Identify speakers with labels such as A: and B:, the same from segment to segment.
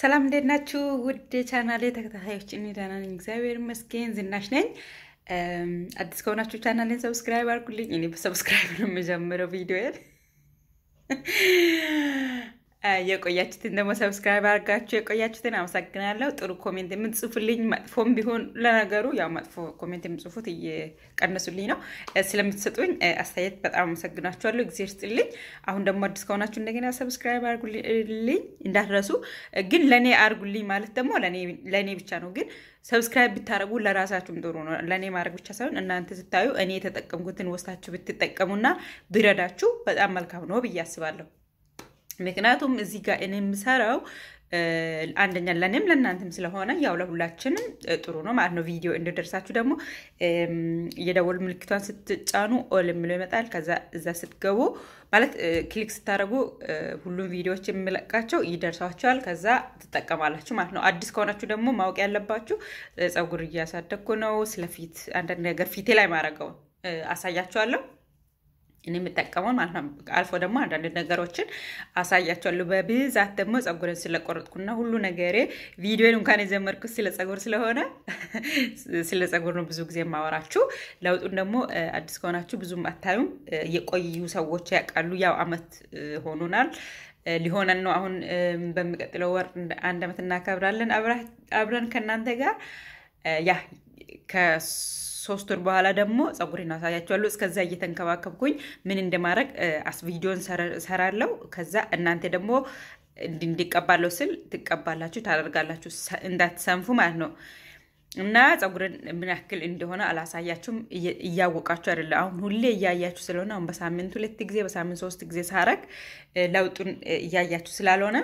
A: ሰላም እንዴት ናችሁ? ውድ ቻናሌ ተከታታዮች፣ እኔ ደህና ነኝ፣ እግዚአብሔር ይመስገን። ዝናሽ ነኝ። አዲስ ከሆናችሁ ቻናሌን ሰብስክራይብ አድርጉልኝ። እኔ በሰብስክራይብ ነው የምጀምረው ቪዲዮን የቆያችሁትን ደግሞ ሰብስክራይብ አድርጋችሁ የቆያችሁትን አመሰግናለሁ። ጥሩ ኮሜንት የምትጽፉልኝ መጥፎም ቢሆን ለነገሩ ያው መጥፎ ኮሜንት የምትጽፉት እየቀነሱልኝ ነው። ስለምትሰጡኝ አስተያየት በጣም አመሰግናችኋለሁ። ጊዜ ስጥልኝ። አሁን ደግሞ አዲስ ከሆናችሁ እንደገና ሰብስክራይብ አድርጉልኝ እንዳትረሱ። ግን ለእኔ አድርጉልኝ ማለት ደግሞ ለእኔ ብቻ ነው። ግን ሰብስክራይብ ብታደረጉ ለራሳችሁም ጥሩ ነው። ለእኔ ማድረግ ብቻ ሳይሆን እናንተ ስታዩ እኔ የተጠቀምኩትን ወስታችሁ ብትጠቀሙና ቢረዳችሁ በጣም መልካም ነው ብዬ አስባለሁ። ምክንያቱም እዚህ ጋር እኔ የምሰራው አንደኛ ለእኔም ለእናንተም ስለሆነ ያው ለሁላችንም ጥሩ ነው ማለት ነው። ቪዲዮ እንደደርሳችሁ ደግሞ የደወል ምልክቷን ስትጫኑ ኦል የሚለው ይመጣል። ከዛ እዛ ስትገቡ ማለት ክሊክ ስታደርጉ ሁሉም ቪዲዮዎች የሚለቃቸው ይደርሳችኋል። ከዛ ትጠቀማላችሁ ማለት ነው። አዲስ ከሆናችሁ ደግሞ ማወቅ ያለባችሁ ጸጉር እያሳደግኩ ነው። ስለፊት አንዳንድ ነገር ፊቴ ላይ ማድረገው አሳያችኋለሁ። እኔ የምጠቀመው ማለት ነው። አልፎ ደግሞ አንዳንድ ነገሮችን አሳያቸዋለሁ። በብዛት ደግሞ ጸጉርን ስለቆረጥኩና ሁሉ ነገሬ ቪዲዮን እንኳን የጀመርኩት ስለ ጸጉር ስለሆነ ስለ ጸጉር ነው ብዙ ጊዜ የማወራችሁ። ለውጡን ደግሞ አዲስ ከሆናችሁ ብዙም አታዩም። የቆዩ ሰዎች ያውቃሉ። ያው አመት ሆኑናል ሊሆነን ነው። አሁን በሚቀጥለው ወር አንድ አመት እናከብራለን አብረን ከእናንተ ጋር ያ ሶስት ወር በኋላ ደግሞ ጸጉሬን አሳያችኋለሁ። እስከዛ እየተንከባከብኩኝ ምን እንደማድረግ ቪዲዮን ሰራለው። ከዛ እናንተ ደግሞ እንዲቀባለው ስል ትቀባላችሁ፣ ታደርጋላችሁ፣ እንዳትሰንፉ ማለት ነው። እና ጸጉርን ምን ያክል እንደሆነ አላሳያችሁም። እያወቃችሁ አይደለ አሁን ሁሌ እያያችሁ ስለሆነ አሁን በሳምንት ሁለት ጊዜ በሳምንት ሶስት ጊዜ ሳረግ ለውጡን እያያችሁ ስላልሆነ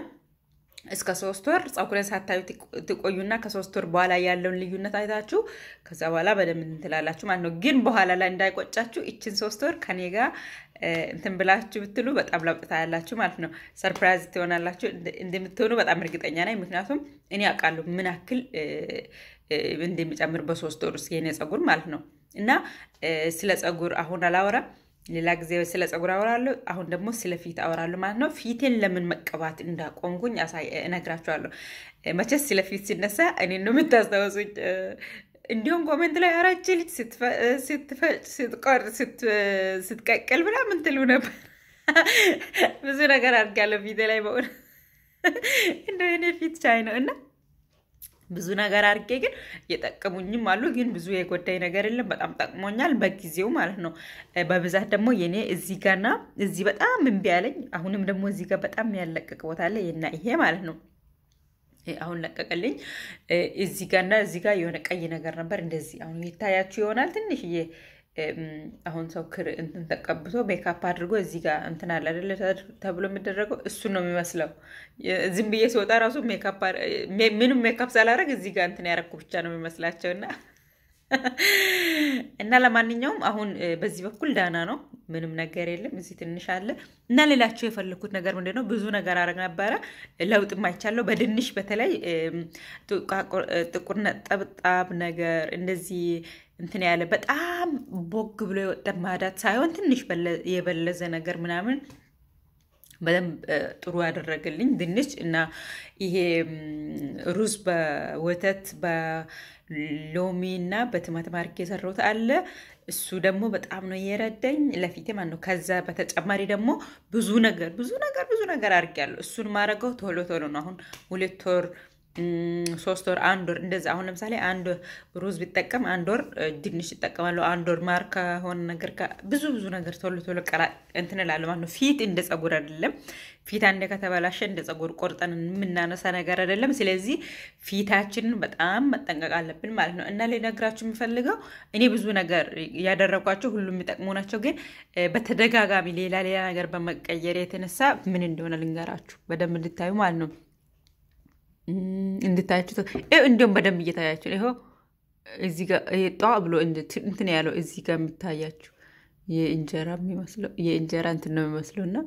A: እስከ ሶስት ወር ፀጉርን ሳታዩ ትቆዩና ከሶስት ወር በኋላ ያለውን ልዩነት አይታችሁ ከዛ በኋላ በደንብ እንትላላችሁ ማለት ነው። ግን በኋላ ላይ እንዳይቆጫችሁ ይችን ሶስት ወር ከኔ ጋር እንትን ብላችሁ ብትሉ በጣም ለውጥታ ያላችሁ ማለት ነው። ሰርፕራይዝ ትሆናላችሁ እንደምትሆኑ በጣም እርግጠኛ ነኝ። ምክንያቱም እኔ አውቃለሁ ምን ያክል እንደሚጨምር በሶስት ወር ውስጥ የኔ ፀጉር ማለት ነው። እና ስለ ፀጉር አሁን አላወራም። ሌላ ጊዜ ስለ ፀጉር አወራለሁ። አሁን ደግሞ ስለ ፊት አወራለሁ ማለት ነው። ፊቴን ለምን መቀባት እንዳቆምኩኝ እነግራችኋለሁ። መቼስ ስለ ፊት ሲነሳ እኔ ነው የምታስታውሱኝ። እንዲሁም ኮሜንት ላይ አራች ልጅ ስትፈጭ፣ ስትቆር፣ ስትቀቅል ምናምን ትሉ ነበር። ብዙ ነገር አድርጋለሁ ፊቴ ላይ በሆነ እንደ የእኔ ፊት ቻይ ነው እና ብዙ ነገር አድርጌ ግን የጠቀሙኝም አሉ፣ ግን ብዙ የጎዳይ ነገር የለም። በጣም ጠቅሞኛል በጊዜው ማለት ነው። በብዛት ደግሞ የኔ እዚህ ጋና እዚህ በጣም እምቢ ያለኝ አሁንም ደግሞ እዚህ ጋር በጣም ያለቀቅ ቦታ አለ እና ይሄ ማለት ነው አሁን ለቀቀልኝ። እዚህ ጋና እዚህ ጋር የሆነ ቀይ ነገር ነበር እንደዚህ አሁን የታያችሁ ይሆናል ትንሽዬ አሁን ሰው ክር እንትን ተቀብቶ ሜካፕ አድርጎ እዚህ ጋር እንትን አለ አይደለ ተብሎ የሚደረገው እሱን ነው የሚመስለው። ዝም ብዬ ሲወጣ ራሱ ምንም ሜካፕ ሳላደርግ እዚህ ጋር እንትን ያረኩ ብቻ ነው የሚመስላቸውና እና ለማንኛውም አሁን በዚህ በኩል ዳና ነው፣ ምንም ነገር የለም። እዚህ ትንሽ አለ እና ሌላቸው የፈለግኩት ነገር ምንድን ነው? ብዙ ነገር አረግ ነበረ ለውጥ ማይቻለው በድንሽ በተለይ ጥቁር ነጠብጣብ ነገር እንደዚህ እንትን ያለ በጣም ቦግ ብሎ የወጠ ማዳት ሳይሆን ትንሽ የበለዘ ነገር ምናምን በደንብ ጥሩ ያደረገልኝ ድንች እና ይሄ ሩዝ በወተት በሎሚ እና በቲማቲም አድርጌ የሰራሁት አለ። እሱ ደግሞ በጣም ነው የረዳኝ ለፊቴ ማለት ነው። ከዛ በተጨማሪ ደግሞ ብዙ ነገር ብዙ ነገር ብዙ ነገር አድርጌያለሁ። እሱን ማድረገው ቶሎ ቶሎ ነው አሁን ሁለት ወር ሶስት ወር አንድ ወር እንደዚ። አሁን ለምሳሌ አንድ ሩዝ ቢጠቀም አንድ ወር ድንሽ ይጠቀማለሁ። አንድ ወር ማር ከሆነ ነገር ብዙ ብዙ ነገር ቶሎ ቶሎ ቀራ እንትን እላለሁ ማለት ነው። ፊት እንደ ጸጉር አይደለም። ፊት አንዴ ከተበላሸ እንደ ጸጉር ቆርጠን የምናነሳ ነገር አይደለም። ስለዚህ ፊታችንን በጣም መጠንቀቅ አለብን ማለት ነው። እና ልነግራችሁ የምፈልገው እኔ ብዙ ነገር ያደረኳቸው ሁሉም የሚጠቅሙ ናቸው። ግን በተደጋጋሚ ሌላ ሌላ ነገር በመቀየር የተነሳ ምን እንደሆነ ልንገራችሁ በደንብ እንድታዩ ማለት ነው። እንድታያችሁ እንዲሁም በደንብ እየታያችሁ ይኸው እዚህ ጋር ጧ ብሎ እንትን ያለው እዚህ ጋር የሚታያችሁ የእንጀራ የሚመስለው የእንጀራ እንትን ነው የሚመስለው እና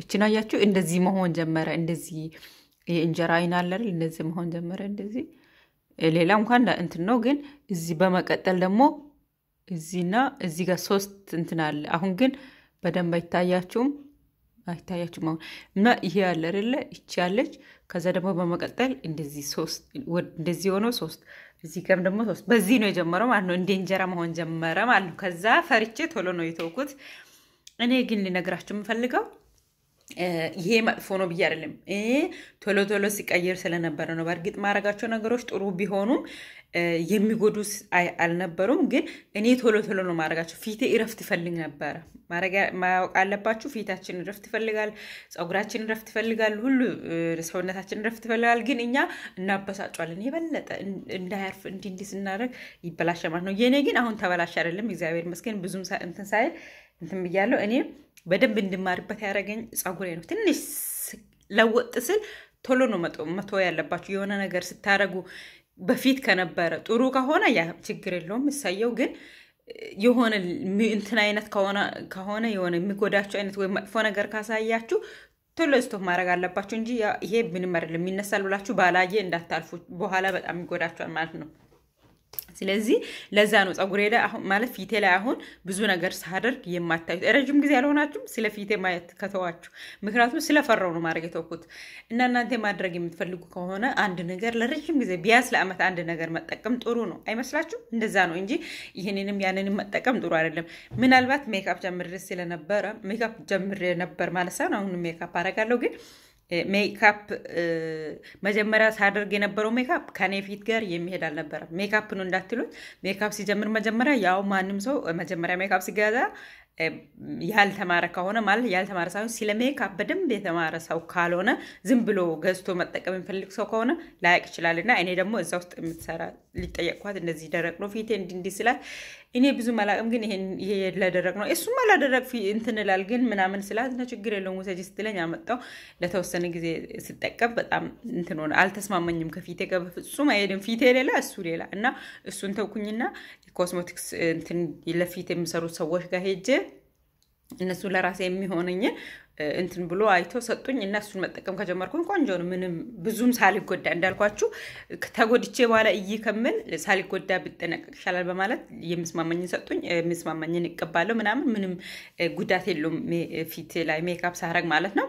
A: እችን አያችሁ እንደዚህ መሆን ጀመረ። እንደዚህ የእንጀራ አይን አለ እንደዚህ መሆን ጀመረ። እንደዚህ ሌላ እንኳን እንትን ነው ግን እዚህ በመቀጠል ደግሞ እዚህና እዚህ ጋር ሶስት እንትን አለ። አሁን ግን በደንብ አይታያችሁም። አይታያችሁም? አሁን እና ይሄ ያለ አይደለ? ይቺ ያለች። ከዛ ደግሞ በመቀጠል እንደዚህ ሶስት እንደዚህ ሆነው ሶስት እዚህ ጋርም ደግሞ ሶስት። በዚህ ነው የጀመረው ማለት ነው። እንደ እንጀራ መሆን ጀመረ ማለት ነው። ከዛ ፈርቼ ቶሎ ነው የተውኩት። እኔ ግን ልነግራችሁ የምፈልገው ይሄ መጥፎ ነው ብዬ አይደለም። ቶሎ ቶሎ ሲቀይር ስለነበረ ነው። በእርግጥ ማድረጋቸው ነገሮች ጥሩ ቢሆኑም የሚጎዱ አልነበሩም። ግን እኔ ቶሎ ቶሎ ነው ማድረጋቸው። ፊቴ እረፍት ይፈልግ ነበረ። ማወቅ አለባችሁ። ፊታችን እረፍት ይፈልጋል፣ ፀጉራችን እረፍት ይፈልጋል፣ ሁሉ ሰውነታችን እረፍት ይፈልጋል። ግን እኛ እናበሳጫለን የበለጠ እንዳያርፍ እንዲህ እንዲህ ስናደርግ ይበላሻል ነው። የእኔ ግን አሁን ተበላሽ አይደለም። እግዚአብሔር ይመስገን ብዙም እንትን ሳይል እንትን ብያለሁ። እኔ በደንብ እንድማርበት ያደረገኝ ፀጉሬ ነው። ትንሽ ለወጥ ስል ቶሎ ነው መቶ ያለባችሁ። የሆነ ነገር ስታደረጉ በፊት ከነበረ ጥሩ ከሆነ ያ ችግር የለውም እሳየው። ግን የሆነ እንትን አይነት ከሆነ የሆነ የሚጎዳችሁ አይነት ወይም መጥፎ ነገር ካሳያችሁ ቶሎ ስቶፕ ማድረግ አለባችሁ እንጂ ይሄ ምንም አይደለም የሚነሳል ብላችሁ ባላየ እንዳታልፉ፣ በኋላ በጣም ይጎዳችኋል ማለት ነው። ስለዚህ ለዛ ነው ፀጉሬ ላይ አሁን ማለት ፊቴ ላይ አሁን ብዙ ነገር ሳደርግ የማታዩት። ረዥም ጊዜ ያልሆናችሁም ስለ ፊቴ ማየት ከተዋችሁ፣ ምክንያቱም ስለፈራው ነው ማድረግ የተውኩት እና እናንተ ማድረግ የምትፈልጉ ከሆነ አንድ ነገር ለረዥም ጊዜ ቢያንስ ለአመት አንድ ነገር መጠቀም ጥሩ ነው አይመስላችሁም? እንደዛ ነው እንጂ ይህንንም ያንንም መጠቀም ጥሩ አይደለም። ምናልባት ሜካፕ ጀምሬ ስለነበረ ሜካፕ ጀምሬ ነበር ማለት ሳይሆን አሁንም ሜካፕ አደርጋለሁ ግን ሜካፕ መጀመሪያ ሳደርግ የነበረው ሜካፕ ከኔ ፊት ጋር የሚሄድ አልነበረም። ሜካፕ ነው እንዳትሉት፣ ሜካፕ ሲጀምር መጀመሪያ ያው ማንም ሰው መጀመሪያ ሜካፕ ሲገዛ ያልተማረ ከሆነ ማለት ያልተማረ ሳይሆን ስለ ሜካፕ በደንብ የተማረ ሰው ካልሆነ ዝም ብሎ ገዝቶ መጠቀም የሚፈልግ ሰው ከሆነ ላያቅ ይችላል። እና እኔ ደግሞ እዛ ውስጥ የምትሰራ ሊጠየቅኳት እንደዚህ ደረቅ ነው ፊቴ እንዲህ እንዲህ ስላት እኔ ብዙ መላቅም ግን ይሄ ለደረቅ ነው እሱም አላደረቅ እንትንላል ግን ምናምን ስላት እና ችግር የለውም ውሰጂ ስትለኝ አመጣው። ለተወሰነ ጊዜ ስጠቀም በጣም እንትን ሆነ አልተስማመኝም ከፊቴ ጋር በፍጹም አይሄድም። ፊቴ ሌላ እሱ ሌላ እና እሱን ተውኩኝና ኮስሞቲክስ እንትን ለፊት የሚሰሩ ሰዎች ጋር ሄጄ እነሱ ለራሴ የሚሆነኝ እንትን ብሎ አይቶ ሰጡኝ እና እሱን መጠቀም ከጀመርኩኝ ቆንጆ ነው። ምንም ብዙም ሳልጎዳ እንዳልኳችሁ ተጎድቼ በኋላ እይ ከምል ሳልጎዳ ብጠነቀቅ ይሻላል በማለት የሚስማማኝን ሰጡኝ። የሚስማማኝን ይቀባለሁ ምናምን ምንም ጉዳት የለውም ፊት ላይ ሜካፕ ሳረግ ማለት ነው።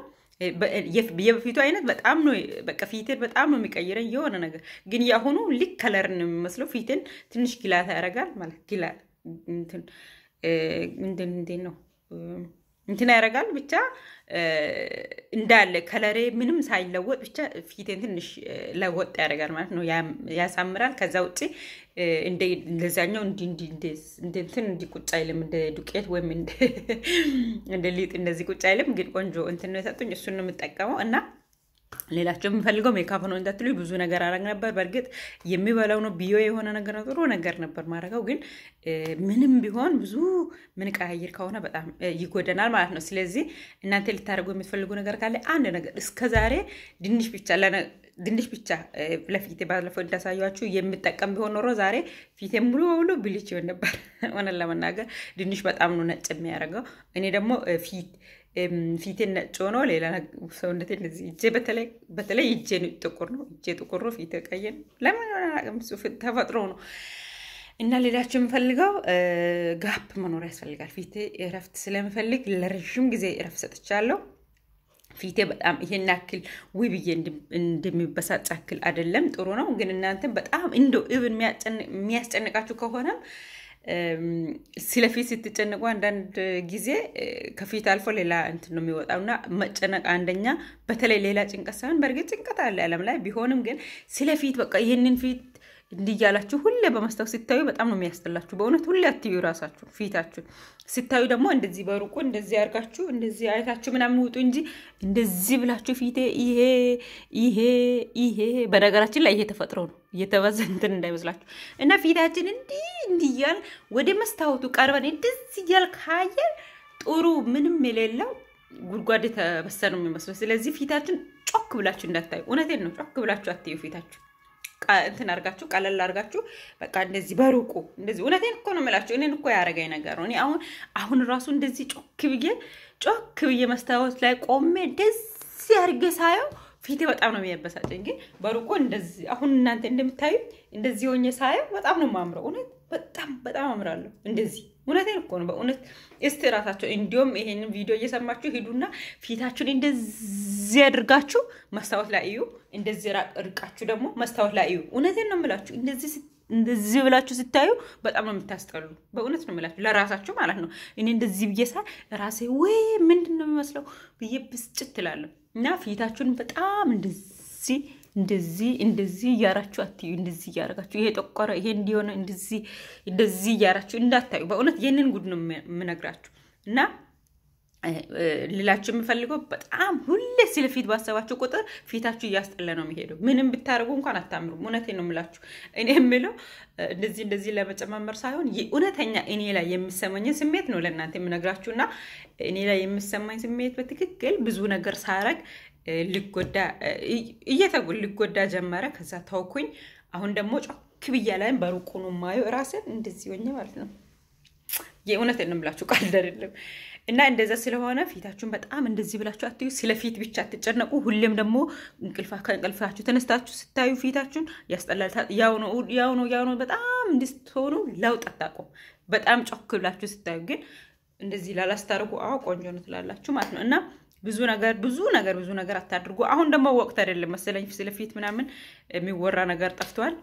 A: የበፊቱ አይነት በጣም ነው በቃ ፊቴን በጣም ነው የሚቀይረኝ የሆነ ነገር ግን የአሁኑ ልክ ከለር ነው የሚመስለው። ፊቴን ትንሽ ግላት ያደርጋል ማለት ግላ እንትን ነው እንትን ያደርጋል ብቻ እንዳለ ከለሬ ምንም ሳይለወጥ ብቻ ፊቴን ትንሽ ለወጥ ያደርጋል ማለት ነው፣ ያሳምራል። ከዛ ውጭ እንደዛኛው እንትን እንዲ ቁጭ አይልም፣ እንደ ዱቄት ወይም እንደ ሊጥ እንደዚህ ቁጭ አይልም። ግን ቆንጆ እንትን ነው የሰጡኝ፣ እሱን ነው የምጠቀመው እና ሌላቸው የምፈልገው ሜካፕ ነው እንዳትሉ ብዙ ነገር አረግ ነበር። በእርግጥ የሚበላው ነው ቢዮ የሆነ ነገር ነው፣ ጥሩ ነገር ነበር ማድረገው። ግን ምንም ቢሆን ብዙ ምን ቀያይር ከሆነ በጣም ይጎደናል ማለት ነው። ስለዚህ እናንተ ልታደርጉ የምትፈልጉ ነገር ካለ አንድ ነገር እስከዛሬ ድንሽ ብቻ ድንሽ ብቻ ለፊቴ ባለፈው እንዳሳያችሁ የምጠቀም ቢሆን ኖሮ ዛሬ ፊቴ ሙሉ በሙሉ ብልች ይሆን ነበር። ሆነን ለመናገር ድንሽ በጣም ነው ነጭ የሚያደርገው። እኔ ደግሞ ፊት ፊቴ ነጭ ሆኖ ሌላ ሰውነቴ እንደዚህ እጄ በተለይ በተለይ እጄ ጥቁር ነው። እጄ ጥቁር ነው። ፊቴ ቀይ ነው። ለምን ሆነ ተፈጥሮ ነው። እና ሌላቸው የምፈልገው ጋፕ መኖር ያስፈልጋል። ፊቴ እረፍት ስለምፈልግ ለረዥም ጊዜ እረፍት ሰጥቻለሁ። ፊቴ በጣም ይሄን ያክል ውብዬ ብዬ እንደሚበሳጭ ያክል አይደለም። ጥሩ ነው ግን እናንተ በጣም እንደው እብን የሚያስጨንቃችሁ ከሆነም ሲለፊት ስትጨነቁ አንዳንድ ጊዜ ከፊት አልፎ ሌላ እንትን ነው የሚወጣው እና መጨነቅ አንደኛ፣ በተለይ ሌላ ጭንቀት ሳይሆን በእርግጥ ጭንቀት አለ ዓለም ላይ ቢሆንም ግን ስለፊት በቃ ይህንን ፊት እያላችሁ ሁሌ በመስታወት ሲታዩ በጣም ነው የሚያስጠላችሁ። በእውነት ሁሌ አትዩ ራሳችሁ ፊታችሁ ሲታዩ ደግሞ እንደዚህ በሩቁ እንደዚህ አርጋችሁ እንደዚህ አይታችሁ ምናምን ውጡ እንጂ እንደዚህ ብላችሁ ፊቴ ይሄ ይሄ ይሄ። በነገራችን ላይ ይሄ ተፈጥሮ ነው እየተበዛ እንዳይመስላችሁ እና ፊታችን እንዲህ እንዲህ እያል ወደ መስታወቱ ቀርበን እንደዚህ እያል ካየን ጥሩ ምንም የሌለው ጉድጓድ የተበሰ ነው የሚመስለው። ስለዚህ ፊታችን ጮክ ብላችሁ እንዳታዩ። እውነቴን ነው። ጮክ ብላችሁ አትዩ ፊታችሁ እንትን አርጋችሁ ቀለል አርጋችሁ በቃ እንደዚህ በሩቁ እንደዚህ እውነቴን እኮ ነው የምላችሁ። እኔን እኮ ያደረገኝ ነገር ነው። እኔ አሁን አሁን ራሱ እንደዚህ ጮክ ብዬ ጮክ ብዬ መስታወት ላይ ቆሜ እንደዚህ አርጌ ሳየው ፊቴ በጣም ነው የሚያበሳጨኝ። ግን በሩቁ እንደዚህ አሁን እናንተ እንደምታዩ እንደዚህ ሆኜ ሳየው በጣም ነው የማምረው። እውነት በጣም በጣም አምራለሁ እንደዚህ እውነቴን እኮ ነው። በእውነት እስቲ ራሳቸው እንዲሁም ይሄንን ቪዲዮ እየሰማችሁ ሂዱና ፊታችሁን እንደዚህ አድርጋችሁ መስታወት ላይ እዩ። እንደዚህ ርቃችሁ ደግሞ መስታወት ላይ እዩ። እውነቴን ነው የምላችሁ። እንደዚህ እንደዚህ ብላችሁ ስታዩ በጣም ነው የምታስጠሉ። በእውነት ነው የምላችሁ፣ ለራሳችሁ ማለት ነው። እኔ እንደዚህ ብዬ ራሴ ወይ ምንድን ነው የሚመስለው ብዬ ብስጭት ትላለሁ እና ፊታችሁን በጣም እንደዚህ እንደዚህ እንደዚህ እያራችሁ አትዩ። እንደዚህ እያረጋችሁ ይሄ ጠቆረ፣ ይሄ እንዲሆነ እንደዚህ እንደዚህ እያራችሁ እንዳታዩ። በእውነት ይህንን ጉድ ነው የምነግራችሁ እና ልላችሁ የምፈልገው በጣም ሁሌ ስለ ፊት ባሰባችሁ ቁጥር ፊታችሁ እያስጠለ ነው የሚሄደው። ምንም ብታደርጉ እንኳን አታምሩም። እውነቴ ነው የምላችሁ። እኔ የምለው እንደዚህ እንደዚህ ለመጨማመር ሳይሆን እውነተኛ እኔ ላይ የምሰማኝ ስሜት ነው ለእናንተ የምነግራችሁ እና እኔ ላይ የሚሰማኝ ስሜት በትክክል ብዙ ነገር ሳረግ ልጎዳ እየተጉል ልጎዳ ጀመረ። ከዛ ተውኩኝ። አሁን ደግሞ ጮክ ብያ ላይም በሩቁ ነው የማየው ራሴን እንደዚህ ሆኜ ማለት ነው። የእውነት እንምላችሁ ቃል አይደለም። እና እንደዛ ስለሆነ ፊታችሁን በጣም እንደዚህ ብላችሁ አትዩ። ስለ ፊት ብቻ አትጨነቁ። ሁሌም ደግሞ ከእንቅልፋችሁ ተነስታችሁ ስታዩ ፊታችሁን ያስጠላል። ያው ነው ያው ነው በጣም እንድትሆኑ ለውጥ አታውቁም። በጣም ጮክ ብላችሁ ስታዩ ግን እንደዚህ ላላስታርጉ አዎ ቆንጆ ነው ትላላችሁ ማለት ነው እና ብዙ ነገር ብዙ ነገር ብዙ ነገር አታድርጉ። አሁን ደግሞ ወቅት አይደለም መሰለኝ ስለፊት ምናምን የሚወራ ነገር ጠፍቷል።